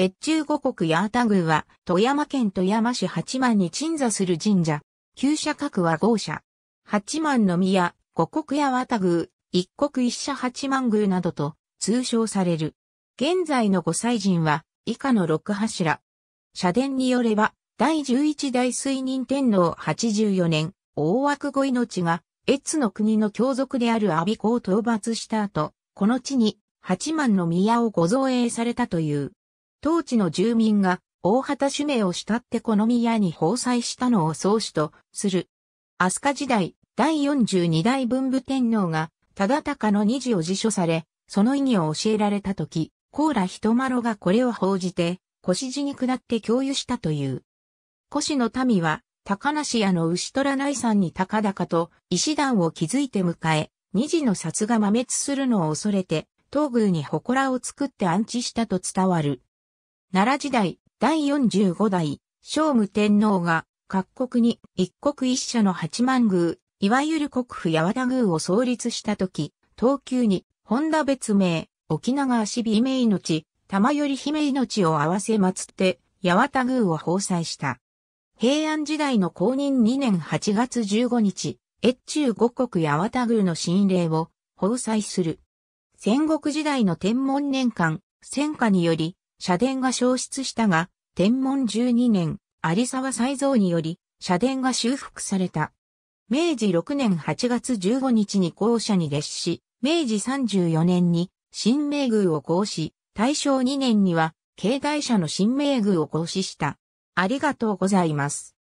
越中五国八幡宮は、富山県富山市八幡に鎮座する神社。旧社各は豪社。八幡の宮、五国八幡宮、一国一社八幡宮などと通称される。現在の御祭神は、以下の六柱。社殿によれば、第十一代水任天皇八十四年、大枠御命が、越の国の教族である阿鼻子を討伐した後、この地に、八幡の宮をご造営されたという。当地の住民が大畑主名を慕ってこの宮に放祭したのを創始とする。飛鳥時代、第42代文武天皇が、忠敬の二次を辞書され、その意義を教えられたとき、高良人ロがこれを報じて、腰地に下って共有したという。腰の民は、高梨屋の牛虎内山に高々と、石段を築いて迎え、二次の札が摩滅するのを恐れて、東宮に祠を作って安置したと伝わる。奈良時代、第45代、聖武天皇が、各国に一国一社の八幡宮、いわゆる国府八和田宮を創立した時、東急に、本田別名、沖縄足美姫命、玉より姫命を合わせ祀って、八和田宮を奉祭した。平安時代の公認2年8月15日、越中五国八和田宮の神霊を、奉祭する。戦国時代の天文年間、戦火により、社殿が消失したが、天文12年、有沢再造により、社殿が修復された。明治6年8月15日に校舎に列し、明治34年に新名宮を行し、大正2年には、境内社の新名宮を行使した。ありがとうございます。